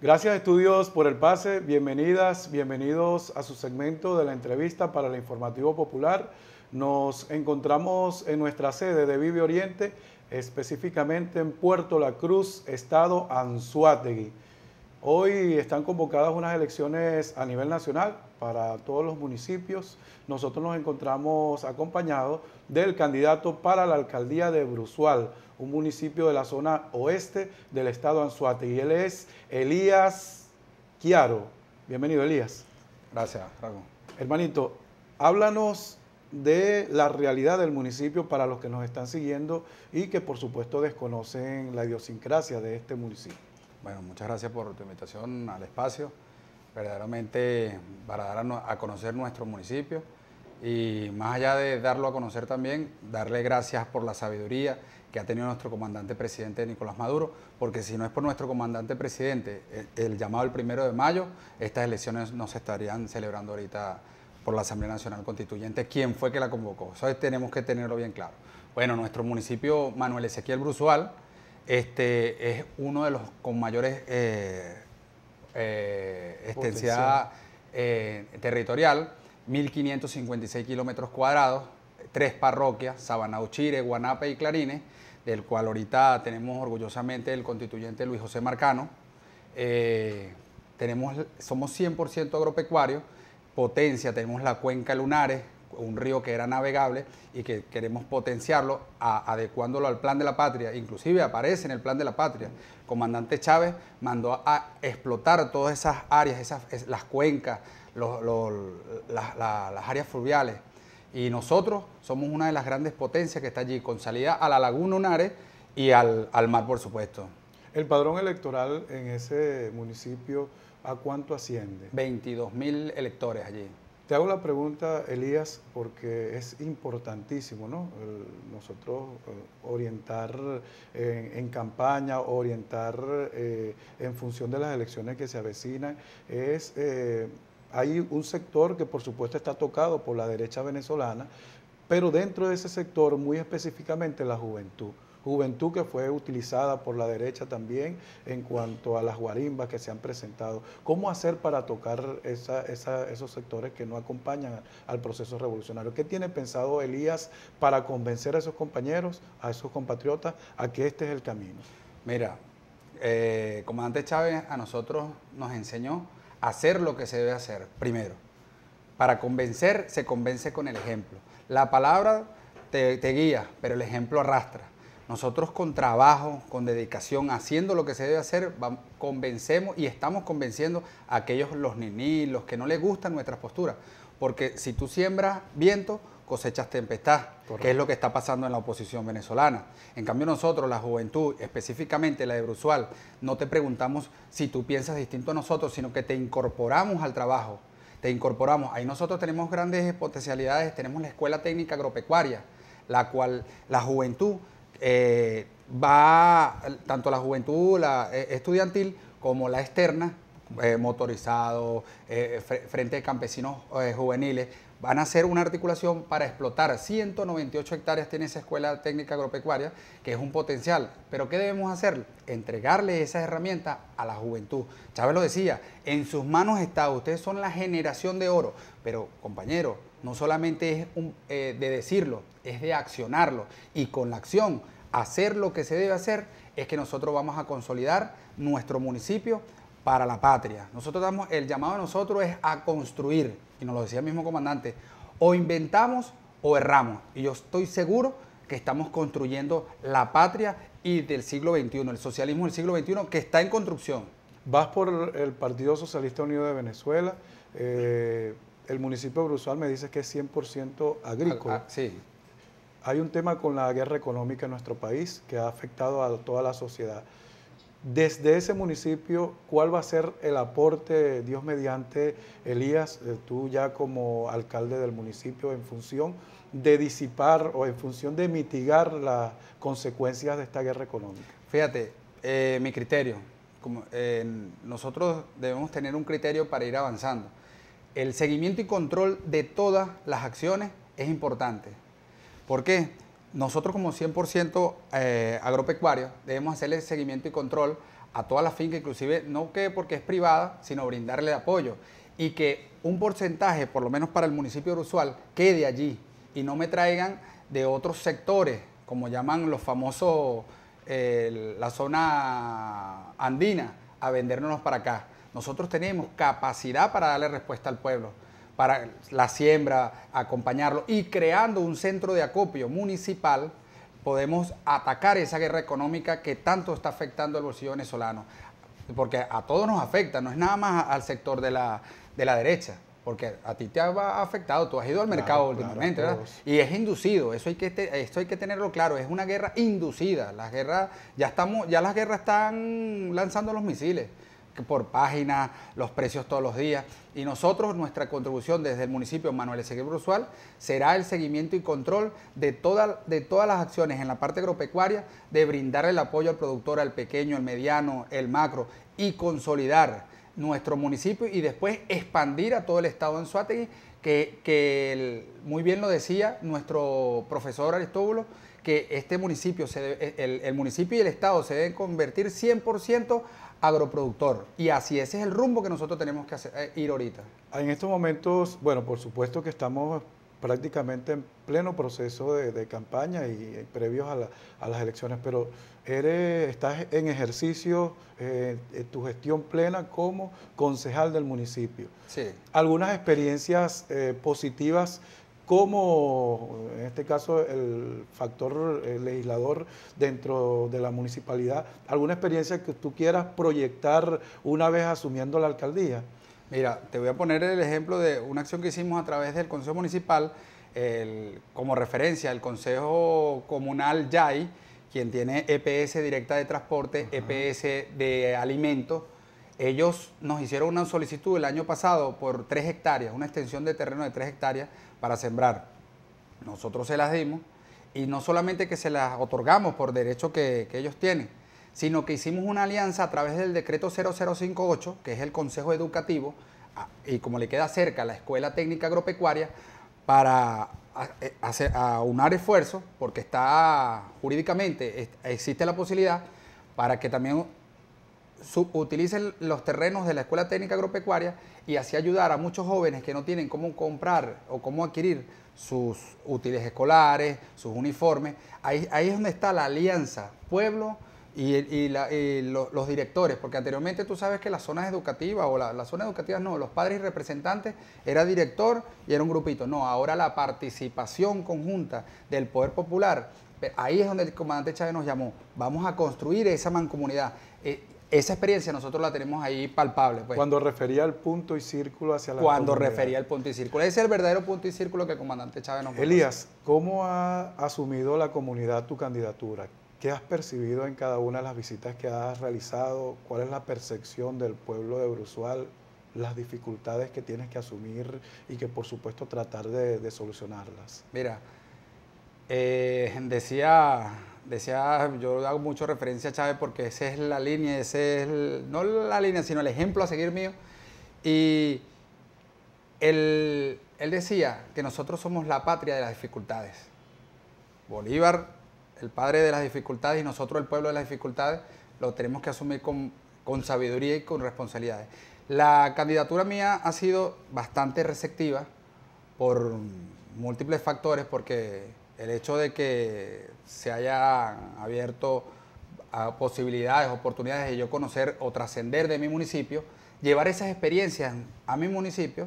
Gracias Estudios por el pase, bienvenidas, bienvenidos a su segmento de la entrevista para el Informativo Popular. Nos encontramos en nuestra sede de Vive Oriente, específicamente en Puerto La Cruz, estado Anzuategui. Hoy están convocadas unas elecciones a nivel nacional para todos los municipios. Nosotros nos encontramos acompañados del candidato para la alcaldía de Brusual, un municipio de la zona oeste del estado de Anzuate. Y él es Elías Chiaro. Bienvenido, Elías. Gracias, Rago. Hermanito, háblanos de la realidad del municipio para los que nos están siguiendo y que por supuesto desconocen la idiosincrasia de este municipio. Bueno, muchas gracias por tu invitación al espacio verdaderamente para dar a, conocer nuestro municipio y más allá de darlo a conocer también, darle gracias por la sabiduría que ha tenido nuestro comandante presidente Nicolás Maduro, porque si no es por nuestro comandante presidente, el, llamado el primero de mayo, estas elecciones no se estarían celebrando ahorita por la Asamblea Nacional Constituyente, quién fue que la convocó. Eso tenemos que tenerlo bien claro. Bueno, nuestro municipio Manuel Ezequiel Brusual este, es uno de los con mayores eh, eh, extensidad eh, territorial, 1.556 kilómetros cuadrados, tres parroquias, Sabanauchire, Guanape y Clarines, del cual ahorita tenemos orgullosamente el constituyente Luis José Marcano. Eh, tenemos, somos 100% agropecuario, potencia, tenemos la cuenca Lunares, un río que era navegable y que queremos potenciarlo adecuándolo al plan de la patria. Inclusive aparece en el plan de la patria. Comandante Chávez mandó a explotar todas esas áreas, esas, las cuencas, las, áreas fluviales. Y nosotros somos una de las grandes potencias que está allí, con salida a la laguna Unares y al, al mar, por supuesto. El padrón electoral en ese municipio, ¿a cuánto asciende? 22 mil electores allí. Te hago la pregunta, Elías, porque es importantísimo, ¿no? nosotros eh, orientar eh, en, campaña, orientar eh, en función de las elecciones que se avecinan, es... hay un sector que por supuesto está tocado por la derecha venezolana, pero dentro de ese sector, muy específicamente la juventud juventud que fue utilizada por la derecha también en cuanto a las guarimbas que se han presentado. ¿Cómo hacer para tocar esos sectores que no acompañan al proceso revolucionario? ¿Qué tiene pensado Elías para convencer a esos compañeros, a esos compatriotas, a que este es el camino? Mira, eh, comandante Chávez a nosotros nos enseñó a hacer lo que se debe hacer primero. Para convencer se convence con el ejemplo. La palabra te guía, pero el ejemplo arrastra. Nosotros con trabajo, con dedicación, haciendo lo que se debe hacer, convencemos y estamos convenciendo a aquellos, los ninis, los que no les gustan nuestras posturas. Porque si tú siembras viento, cosechas tempestad, que es lo que está pasando en la oposición venezolana. En cambio nosotros, la juventud, específicamente la de Brusual, no te preguntamos si tú piensas distinto a nosotros, sino que te incorporamos al trabajo, te incorporamos. Ahí nosotros tenemos grandes potencialidades, tenemos la Escuela Técnica Agropecuaria, la cual la juventud eh, va tanto la juventud la, eh, estudiantil como la externa, eh, motorizado, frente a campesinos juveniles, van a hacer una articulación para explotar 198 hectáreas tiene esa escuela técnica agropecuaria, que es un potencial. Pero ¿qué debemos hacer? Entregarle esas herramientas a la juventud. Chávez lo decía, en sus manos está, ustedes son la generación de oro. Pero compañero, no solamente es eh, de decirlo, es de accionarlo. Y con la acción, hacer lo que se debe hacer, es que nosotros vamos a consolidar nuestro municipio para la patria. Nosotros damos, el llamado a nosotros es a construir, y nos lo decía el mismo comandante, o inventamos o erramos. Y yo estoy seguro que estamos construyendo la patria y del siglo XXI, el socialismo del siglo XXI que está en construcción. Vas por el Partido Socialista Unido de Venezuela. Eh, el municipio de me dice que es 100% agrícola. Ah, ah, sí. Hay un tema con la guerra económica en nuestro país que ha afectado a toda la sociedad. Desde ese municipio, ¿cuál va a ser el aporte, Dios mediante, Elías, eh, tú ya como alcalde del municipio, en función de disipar o en función de mitigar las consecuencias de esta guerra económica? Fíjate, eh, mi criterio, como, eh, nosotros debemos tener un criterio para ir avanzando el seguimiento y control de todas las acciones es importante. ¿Por qué? Nosotros como 100% eh, agropecuarios debemos hacerle seguimiento y control a toda la finca, inclusive no que porque es privada, sino brindarle apoyo y que un porcentaje, por lo menos para el municipio de quede allí y no me traigan de otros sectores, como llaman los famosos eh, la zona andina, a vendernos para acá. Nosotros tenemos capacidad para darle respuesta al pueblo, para la siembra, acompañarlo y creando un centro de acopio municipal podemos atacar esa guerra económica que tanto está afectando al bolsillo venezolano. Porque a todos nos afecta, no es nada más al sector de la, de la derecha, porque a ti te ha afectado, tú has ido al mercado últimamente, ¿verdad? Y es inducido, eso hay que esto hay que tenerlo claro, es una guerra inducida, las guerras ya estamos ya las guerras están lanzando los misiles por página, los precios todos los días. Y nosotros, nuestra contribución desde el municipio Manuel Ezequiel Brusual será el seguimiento y control de, de todas las acciones en la parte agropecuaria, de brindar el apoyo al productor, al pequeño, al mediano, el macro y consolidar nuestro municipio y después expandir a todo el estado en Suátegui, que, que muy bien lo decía nuestro profesor Aristóbulo, que este municipio, el, el, municipio y el estado se deben convertir 100% agroproductor. Y así ese es el rumbo que nosotros tenemos que eh, ir ahorita. En estos momentos, bueno, por supuesto que estamos prácticamente en pleno proceso de, campaña y, previos a, las elecciones, pero eres, estás en ejercicio eh, en tu gestión plena como concejal del municipio. Sí. Algunas experiencias eh, positivas como en este caso, el factor legislador dentro de la municipalidad, alguna experiencia que tú quieras proyectar una vez asumiendo la alcaldía. Mira, te voy a poner el ejemplo de una acción que hicimos a través del Consejo Municipal, como referencia, el Consejo Comunal YAI, quien tiene EPS directa de transporte, EPS de alimentos, ellos nos hicieron una solicitud el año pasado por tres hectáreas, una extensión de terreno de tres hectáreas para sembrar. Nosotros se las dimos y no solamente que se las otorgamos por derecho que, ellos tienen, sino que hicimos una alianza a través del decreto 0058, que es el Consejo Educativo, y como le queda cerca la Escuela Técnica Agropecuaria, para eh, hacer, aunar esfuerzos, porque está jurídicamente existe la posibilidad para que también utilicen los terrenos de la Escuela Técnica Agropecuaria y así ayudar a muchos jóvenes que no tienen cómo comprar o cómo adquirir sus útiles escolares, sus uniformes. Ahí, ahí es donde está la alianza pueblo y, los directores, porque anteriormente tú sabes que las zonas educativas o las zonas educativas no, los padres y representantes era director y era un grupito. No, ahora la participación conjunta del poder popular ahí es donde el comandante Chávez nos llamó. Vamos a construir esa mancomunidad. Eh, esa experiencia nosotros la tenemos ahí palpable. Pues. Cuando refería al punto y círculo hacia la Cuando refería al punto y círculo. Ese es el verdadero punto y círculo que el comandante Chávez nos Elías, ¿cómo ha asumido la comunidad tu candidatura? ¿Qué has percibido en cada una de las visitas que has realizado? ¿Cuál es la percepción del pueblo de Brusual? Las dificultades que tienes que asumir y que por supuesto tratar de, de solucionarlas. Mira, eh, decía, decía, yo hago mucho referencia a Chávez porque esa es la línea, ese es, no la línea, sino el ejemplo a seguir mío. Y él, él decía que nosotros somos la patria de las dificultades. Bolívar, el padre de las dificultades, y nosotros, el pueblo de las dificultades, lo tenemos que asumir con, con sabiduría y con responsabilidades. La candidatura mía ha sido bastante receptiva por múltiples factores, porque el hecho de que se hayan abierto ah, posibilidades, oportunidades de yo conocer o trascender de mi municipio, llevar esas experiencias a mi municipio,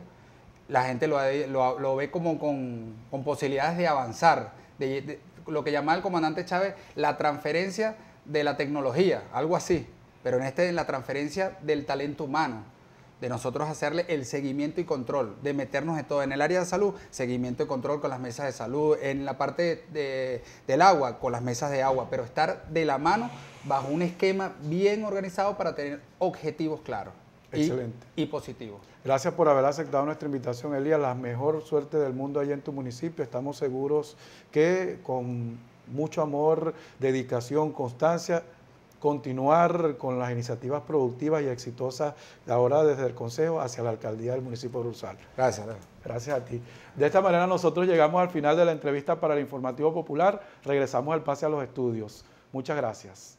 la gente lo, ve como con, posibilidades de avanzar, de, lo que llamaba el comandante Chávez la transferencia de la tecnología, algo así, pero en este en la transferencia del talento humano de nosotros hacerle el seguimiento y control, de meternos en todo, en el área de salud, seguimiento y control con las mesas de salud, en la parte del agua, con las mesas de agua, pero estar de la mano bajo un esquema bien organizado para tener objetivos claros. Excelente. Y, positivos. Gracias por haber aceptado nuestra invitación, Elías. La mejor suerte del mundo allá en tu municipio. Estamos seguros que con mucho amor, dedicación, constancia, continuar con las iniciativas productivas y exitosas de ahora desde el Consejo hacia la alcaldía del municipio de Ursal. Gracias. Gracias a ti. De esta manera nosotros llegamos al final de la entrevista para el Informativo Popular. Regresamos al pase a los estudios. Muchas gracias.